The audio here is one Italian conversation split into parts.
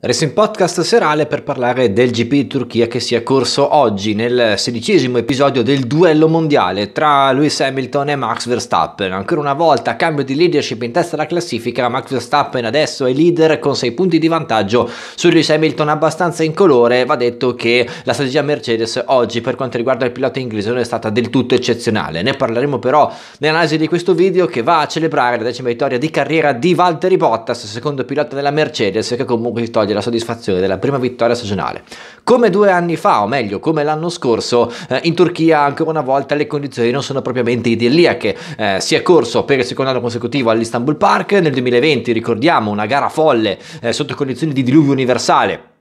Racing Podcast serale per parlare del GP di Turchia che si è corso oggi nel sedicesimo episodio del duello mondiale tra Lewis Hamilton e Max Verstappen. Ancora una volta cambio di leadership in testa alla classifica, Max Verstappen adesso è leader con 6 punti di vantaggio su Lewis Hamilton abbastanza incolore, va detto che la strategia Mercedes oggi per quanto riguarda il pilota inglese non è stata del tutto eccezionale. Ne parleremo però nell'analisi di questo video che va a celebrare la decima vittoria di carriera di Valtteri Bottas, secondo pilota della Mercedes che comunque si toglie gode la soddisfazione della prima vittoria stagionale. Come due anni fa, o meglio, come l'anno scorso, eh, in Turchia ancora una volta le condizioni non sono propriamente idilliache. Eh, si è corso per il secondo anno consecutivo all'Istanbul Park, nel 2020 ricordiamo una gara folle eh, sotto condizioni di diluvio universale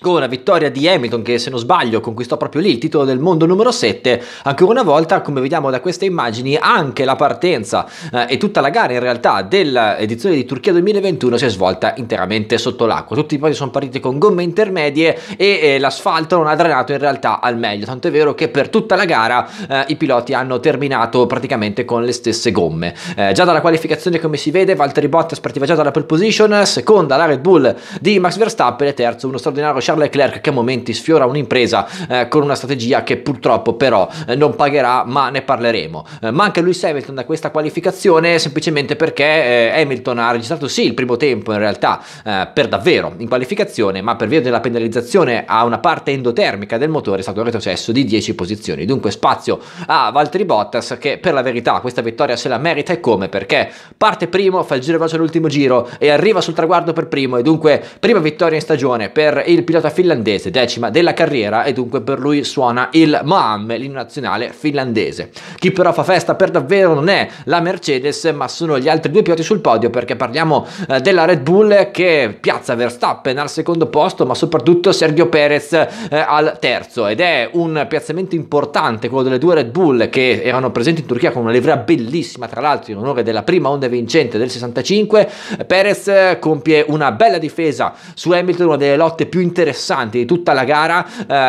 con la vittoria di Hamilton che se non sbaglio conquistò proprio lì il titolo del mondo numero 7 ancora una volta come vediamo da queste immagini anche la partenza eh, e tutta la gara in realtà dell'edizione di Turchia 2021 si è svolta interamente sotto l'acqua tutti i podi sono partiti con gomme intermedie e eh, l'asfalto non ha drenato in realtà al meglio tanto è vero che per tutta la gara eh, i piloti hanno terminato praticamente con le stesse gomme eh, già dalla qualificazione come si vede Valtteri Bottas partiva già dalla pole position seconda la Red Bull di Max Verstappen e terzo uno straordinario Charles Leclerc che a momenti sfiora un'impresa eh, con una strategia che purtroppo però eh, non pagherà, ma ne parleremo. Eh, manca Lewis Hamilton da questa qualificazione semplicemente perché eh, Hamilton ha registrato sì il primo tempo in realtà eh, per davvero in qualificazione, ma per via della penalizzazione a una parte endotermica del motore è stato un retrocesso di 10 posizioni. Dunque spazio a Valtteri Bottas che per la verità questa vittoria se la merita e come perché parte primo, fa il giro veloce all'ultimo giro e arriva sul traguardo per primo e dunque prima vittoria in stagione per il pilota pilota finlandese, decima della carriera e dunque per lui suona il Maam, l'inno nazionale finlandese. Chi però fa festa per davvero non è la Mercedes, ma sono gli altri due piloti sul podio perché parliamo eh, della Red Bull che piazza Verstappen al secondo posto, ma soprattutto Sergio Perez eh, al terzo ed è un piazzamento importante quello delle due Red Bull che erano presenti in Turchia con una livrea bellissima, tra l'altro in onore della prima onda vincente del 65. Perez eh, compie una bella difesa su Hamilton, una delle lotte più interessanti interessante di tutta la gara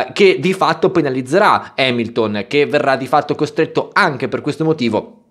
eh, che di fatto penalizzerà Hamilton che verrà di fatto costretto anche per questo motivo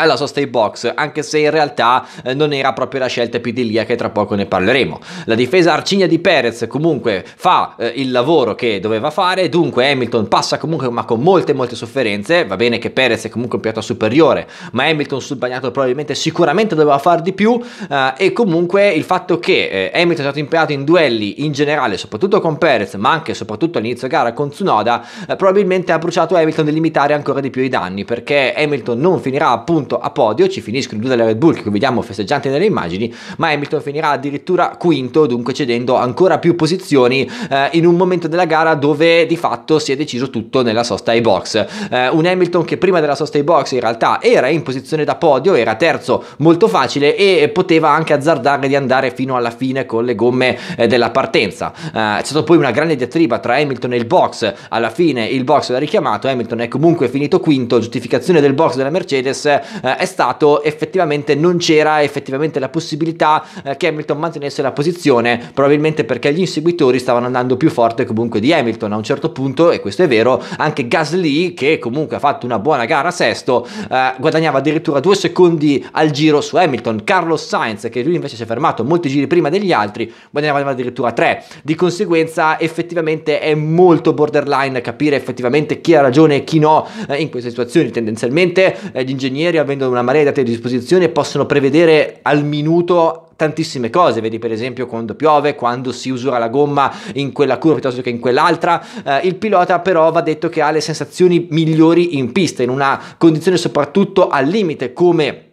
alla sosta box, anche se in realtà eh, non era proprio la scelta più di Lia che tra poco ne parleremo. La difesa arcigna di Perez comunque fa eh, il lavoro che doveva fare, dunque Hamilton passa comunque ma con molte molte sofferenze, va bene che Perez è comunque un piatto superiore, ma Hamilton sul bagnato probabilmente sicuramente doveva far di più eh, e comunque il fatto che eh, Hamilton è stato impiegato in duelli in generale, soprattutto con Perez, ma anche e soprattutto all'inizio gara con Tsunoda, eh, probabilmente ha bruciato Hamilton di limitare ancora di più i danni, perché Hamilton non finirà appunto appunto a podio, ci finiscono due le Red Bull che vediamo festeggianti nelle immagini, ma Hamilton finirà addirittura quinto, dunque cedendo ancora più posizioni eh, in un momento della gara dove di fatto si è deciso tutto nella sosta ai box. Eh, un Hamilton che prima della sosta ai box in realtà era in posizione da podio, era terzo molto facile e poteva anche azzardare di andare fino alla fine con le gomme eh, della partenza. c'è eh, stata poi una grande diatriba tra Hamilton e il box, alla fine il box l'ha richiamato, Hamilton è comunque finito quinto, giustificazione del box della Mercedes, eh, è stato effettivamente non c'era effettivamente la possibilità eh, che Hamilton mantenesse la posizione, probabilmente perché gli inseguitori stavano andando più forte comunque di Hamilton a un certo punto, e questo è vero, anche Gasly che comunque ha fatto una buona gara sesto, eh, guadagnava addirittura due secondi al giro su Hamilton, Carlos Sainz che lui invece si è fermato molti giri prima degli altri, guadagnava addirittura tre, di conseguenza effettivamente è molto borderline capire effettivamente chi ha ragione e chi no eh, in queste situazioni, tendenzialmente eh, gli ingegneri avendo una marea di dati a disposizione, possono prevedere al minuto tantissime cose, vedi per esempio quando piove, quando si usura la gomma in quella curva piuttosto che in quell'altra, eh, il pilota però va detto che ha le sensazioni migliori in pista, in una condizione soprattutto al limite come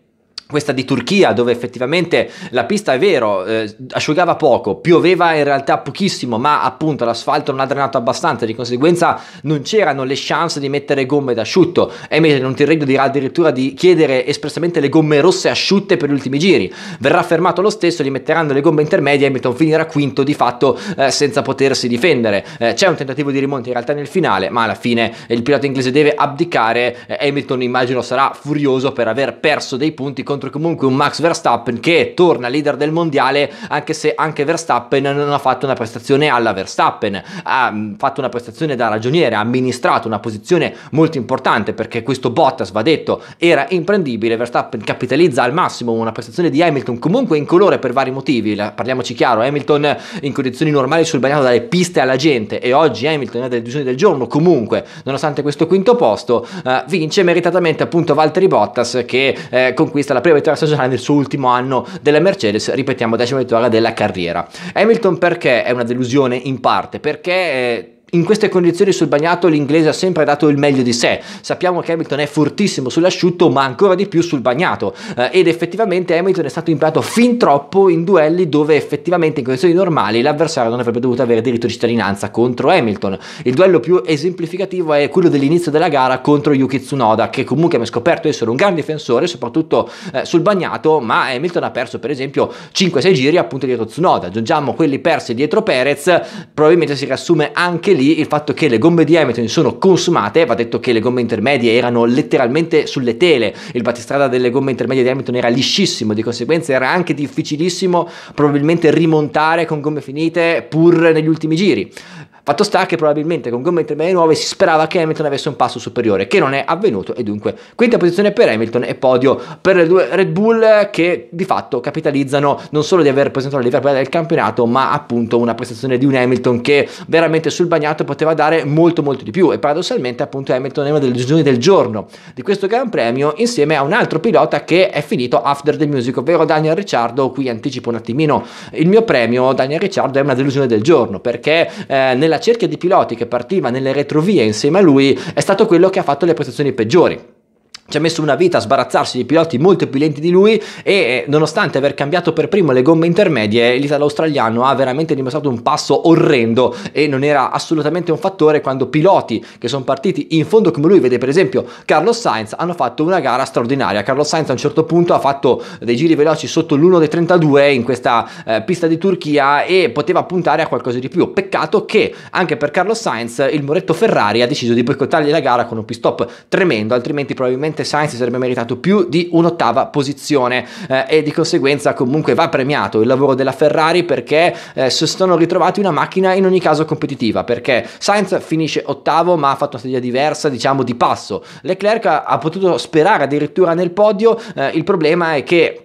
questa di Turchia dove effettivamente la pista è vero eh, asciugava poco pioveva in realtà pochissimo ma appunto l'asfalto non ha drenato abbastanza di conseguenza non c'erano le chance di mettere gomme d'asciutto Hamilton in un dirà addirittura di chiedere espressamente le gomme rosse asciutte per gli ultimi giri verrà fermato lo stesso gli metteranno le gomme intermedie Hamilton finirà quinto di fatto eh, senza potersi difendere eh, c'è un tentativo di rimonta in realtà nel finale ma alla fine il pilota inglese deve abdicare eh, Hamilton immagino sarà furioso per aver perso dei punti con contro comunque un Max Verstappen che torna leader del mondiale anche se anche Verstappen non ha fatto una prestazione alla Verstappen, ha mm, fatto una prestazione da ragioniere, ha amministrato una posizione molto importante perché questo Bottas, va detto, era imprendibile, Verstappen capitalizza al massimo una prestazione di Hamilton comunque in colore per vari motivi, parliamoci chiaro, Hamilton in condizioni normali sul bagnato dalle piste alla gente e oggi Hamilton è delle decisioni del giorno comunque, nonostante questo quinto posto, eh, vince meritatamente appunto Valtteri Bottas che eh, conquista la prima vittoria stagionale nel suo ultimo anno della Mercedes, ripetiamo, decima vittoria della carriera. Hamilton perché è una delusione in parte? Perché... Eh, in queste condizioni sul bagnato l'inglese ha sempre dato il meglio di sé. Sappiamo che Hamilton è fortissimo sull'asciutto, ma ancora di più sul bagnato. Eh, ed effettivamente Hamilton è stato imparato fin troppo in duelli dove effettivamente in condizioni normali l'avversario non avrebbe dovuto avere diritto di cittadinanza contro Hamilton. Il duello più esemplificativo è quello dell'inizio della gara contro Yuki Tsunoda, che comunque mi ha scoperto essere un gran difensore, soprattutto eh, sul bagnato, ma Hamilton ha perso per esempio 5-6 giri appunto dietro Tsunoda. Aggiungiamo quelli persi dietro Perez, probabilmente si riassume anche lì il fatto che le gomme di Hamilton sono consumate, va detto che le gomme intermedie erano letteralmente sulle tele, il battistrada delle gomme intermedie di Hamilton era liscissimo, di conseguenza era anche difficilissimo probabilmente rimontare con gomme finite pur negli ultimi giri. Fatto sta che probabilmente con gomme intermedie nuove si sperava che Hamilton avesse un passo superiore, che non è avvenuto e dunque quinta posizione per Hamilton e podio per le due Red Bull che di fatto capitalizzano non solo di aver presentato la Liverpool del campionato, ma appunto una prestazione di un Hamilton che veramente sul bagnato poteva dare molto molto di più e paradossalmente appunto Hamilton è una delle decisioni del giorno di questo Gran Premio insieme a un altro pilota che è finito after the music, ovvero Daniel Ricciardo, qui anticipo un attimino il mio premio, Daniel Ricciardo è una delusione del giorno perché eh, nella della cerchia di piloti che partiva nelle retrovie insieme a lui è stato quello che ha fatto le prestazioni peggiori ci ha messo una vita a sbarazzarsi di piloti molto più lenti di lui e eh, nonostante aver cambiato per primo le gomme intermedie l'italo-australiano ha veramente dimostrato un passo orrendo e non era assolutamente un fattore quando piloti che sono partiti in fondo come lui vede per esempio Carlos Sainz hanno fatto una gara straordinaria Carlos Sainz a un certo punto ha fatto dei giri veloci sotto l'1 dei 32 in questa eh, pista di Turchia e poteva puntare a qualcosa di più peccato che anche per Carlos Sainz il Moretto Ferrari ha deciso di boicottargli la gara con un pit stop tremendo altrimenti probabilmente sicuramente Sainz sarebbe meritato più di un'ottava posizione eh, e di conseguenza comunque va premiato il lavoro della Ferrari perché eh, si sono ritrovati una macchina in ogni caso competitiva perché Sainz finisce ottavo ma ha fatto una strategia diversa diciamo di passo Leclerc ha, ha potuto sperare addirittura nel podio eh, il problema è che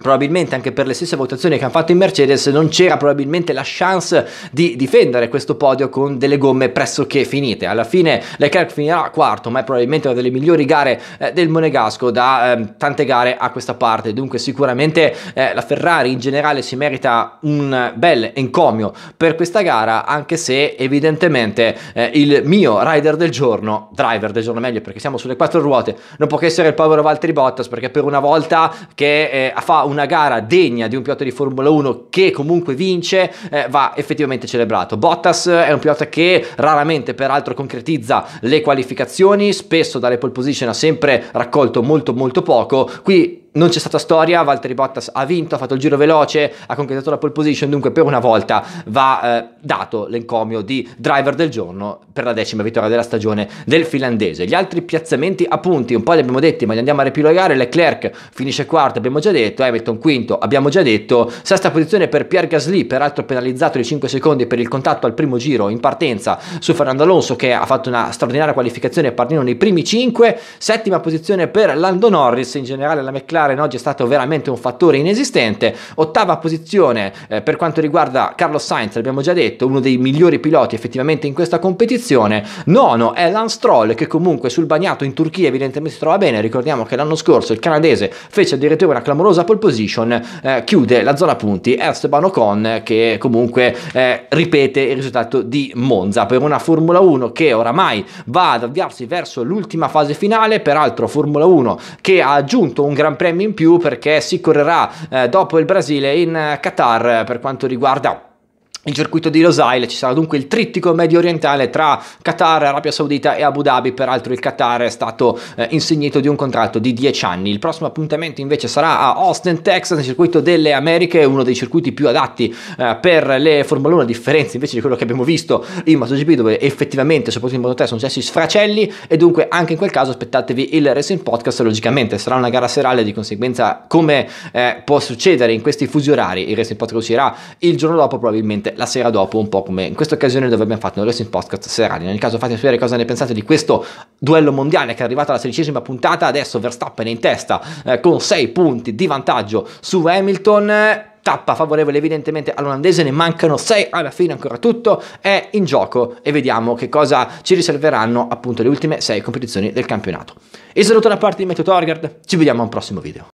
probabilmente anche per le stesse votazioni che hanno fatto in Mercedes non c'era probabilmente la chance di difendere questo podio con delle gomme pressoché finite alla fine Leclerc finirà quarto ma è probabilmente una delle migliori gare eh, del Monegasco da eh, tante gare a questa parte dunque sicuramente eh, la Ferrari in generale si merita un bel encomio per questa gara anche se evidentemente eh, il mio rider del giorno driver del giorno meglio perché siamo sulle quattro ruote non può che essere il povero Valtteri Bottas perché per una volta che eh, fa una gara degna di un pilota di Formula 1 che comunque vince eh, va effettivamente celebrato. Bottas è un pilota che raramente peraltro concretizza le qualificazioni, spesso dalle pole position ha sempre raccolto molto molto poco, qui non c'è stata storia, Valtteri Bottas ha vinto, ha fatto il giro veloce, ha conquistato la pole position, dunque per una volta va eh, dato l'encomio di driver del giorno per la decima vittoria della stagione del finlandese. Gli altri piazzamenti a punti, un po' li abbiamo detti, ma li andiamo a repilogare, Leclerc finisce quarto, abbiamo già detto, Hamilton quinto, abbiamo già detto, sesta posizione per Pierre Gasly, peraltro penalizzato di 5 secondi per il contatto al primo giro in partenza su Fernando Alonso che ha fatto una straordinaria qualificazione partendo nei primi 5, settima posizione per Lando Norris, in generale la McLaren McLaren oggi è stato veramente un fattore inesistente. Ottava posizione eh, per quanto riguarda Carlos Sainz, l'abbiamo già detto, uno dei migliori piloti effettivamente in questa competizione. Nono è Lance Stroll che comunque sul bagnato in Turchia evidentemente si trova bene. Ricordiamo che l'anno scorso il canadese fece addirittura una clamorosa pole position, eh, chiude la zona punti Esteban Ocon che comunque eh, ripete il risultato di Monza per una Formula 1 che oramai va ad avviarsi verso l'ultima fase finale, peraltro Formula 1 che ha aggiunto un gran premio in più perché si correrà eh, dopo il Brasile in eh, Qatar eh, per quanto riguarda il circuito di Losail ci sarà dunque il trittico medio orientale tra Qatar, Arabia Saudita e Abu Dhabi, peraltro il Qatar è stato eh, insignito di un contratto di 10 anni. Il prossimo appuntamento invece sarà a Austin, Texas, nel circuito delle Americhe, uno dei circuiti più adatti eh, per le Formula 1, a differenza invece di quello che abbiamo visto in MotoGP dove effettivamente, soprattutto in Moto 3, sono successi sfracelli e dunque anche in quel caso aspettatevi il Racing Podcast, logicamente sarà una gara serale, di conseguenza come eh, può succedere in questi fusi orari, il Racing Podcast uscirà il giorno dopo probabilmente la sera dopo, un po' come in questa occasione dove abbiamo fatto un wrestling podcast serale. Nel caso fate sapere cosa ne pensate di questo duello mondiale che è arrivato alla sedicesima puntata, adesso Verstappen è in testa eh, con 6 punti di vantaggio su Hamilton tappa favorevole evidentemente all'olandese, ne mancano 6 alla fine ancora tutto è in gioco e vediamo che cosa ci riserveranno appunto le ultime 6 competizioni del campionato. Il saluto da parte di Meteo Torgard, ci vediamo al prossimo video.